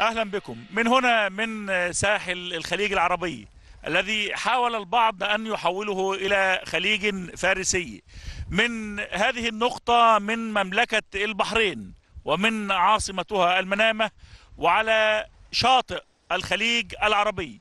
أهلا بكم من هنا من ساحل الخليج العربي الذي حاول البعض أن يحوله إلى خليج فارسي من هذه النقطة من مملكة البحرين ومن عاصمتها المنامة وعلى شاطئ الخليج العربي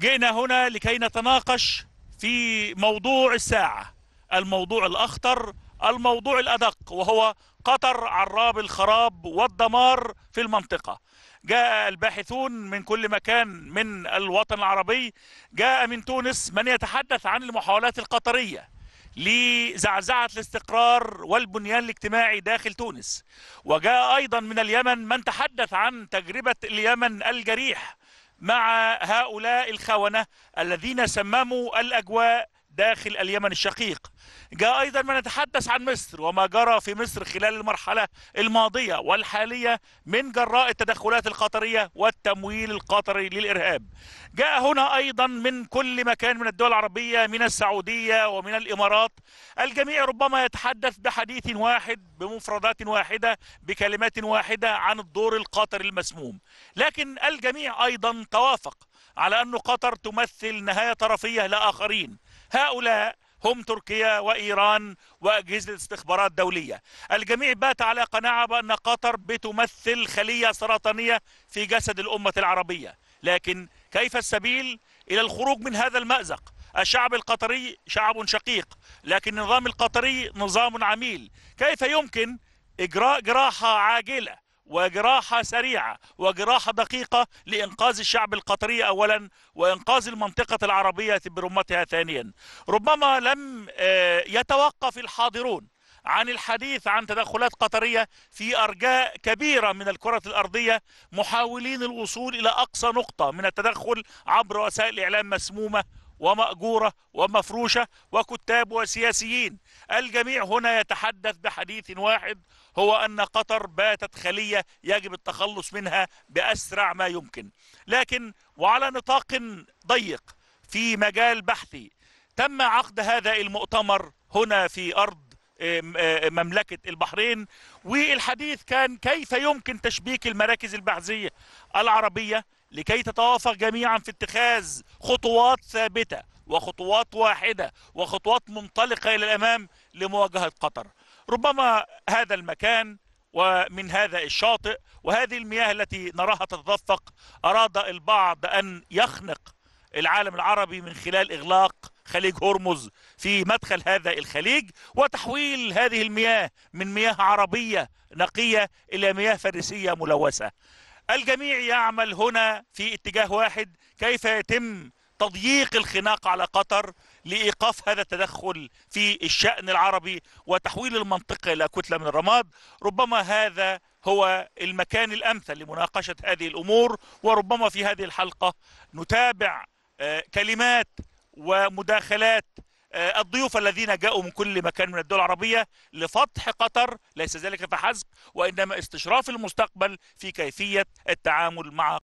جئنا هنا لكي نتناقش في موضوع الساعة الموضوع الأخطر الموضوع الأدق وهو قطر عراب الخراب والدمار في المنطقة جاء الباحثون من كل مكان من الوطن العربي جاء من تونس من يتحدث عن المحاولات القطرية لزعزعة الاستقرار والبنيان الاجتماعي داخل تونس وجاء أيضا من اليمن من تحدث عن تجربة اليمن الجريح مع هؤلاء الخونة الذين سمموا الأجواء داخل اليمن الشقيق جاء أيضا ما نتحدث عن مصر وما جرى في مصر خلال المرحلة الماضية والحالية من جراء التدخلات القطرية والتمويل القطري للإرهاب جاء هنا أيضا من كل مكان من الدول العربية من السعودية ومن الإمارات الجميع ربما يتحدث بحديث واحد بمفردات واحدة بكلمات واحدة عن الدور القطري المسموم لكن الجميع أيضا توافق على أن قطر تمثل نهاية طرفية لآخرين هؤلاء هم تركيا وإيران وأجهزة استخبارات دولية الجميع بات على قناعة بأن قطر بتمثل خلية سرطانية في جسد الأمة العربية لكن كيف السبيل إلى الخروج من هذا المأزق الشعب القطري شعب شقيق لكن النظام القطري نظام عميل كيف يمكن إجراء جراحة عاجلة وجراحة سريعة وجراحة دقيقة لإنقاذ الشعب القطري أولا وإنقاذ المنطقة العربية برمتها ثانيا ربما لم آه، يتوقف الحاضرون عن الحديث عن تدخلات قطرية في أرجاء كبيرة من الكرة الأرضية محاولين الوصول إلى أقصى نقطة من التدخل عبر وسائل إعلام مسمومة ومأجورة ومفروشة وكتاب وسياسيين الجميع هنا يتحدث بحديث واحد هو أن قطر باتت خلية يجب التخلص منها بأسرع ما يمكن لكن وعلى نطاق ضيق في مجال بحثي تم عقد هذا المؤتمر هنا في أرض مملكة البحرين والحديث كان كيف يمكن تشبيك المراكز البحثية العربية لكي تتوافق جميعا في اتخاذ خطوات ثابته وخطوات واحده وخطوات منطلقه الى الامام لمواجهه قطر. ربما هذا المكان ومن هذا الشاطئ وهذه المياه التي نراها تتدفق اراد البعض ان يخنق العالم العربي من خلال اغلاق خليج هرمز في مدخل هذا الخليج وتحويل هذه المياه من مياه عربيه نقيه الى مياه فارسيه ملوثه. الجميع يعمل هنا في اتجاه واحد كيف يتم تضييق الخناق على قطر لايقاف هذا التدخل في الشان العربي وتحويل المنطقه الى كتله من الرماد ربما هذا هو المكان الامثل لمناقشه هذه الامور وربما في هذه الحلقه نتابع آه، كلمات ومداخلات آه، الضيوف الذين جاءوا من كل مكان من الدول العربية لفتح قطر ليس ذلك فحسب وإنما استشراف المستقبل في كيفية التعامل مع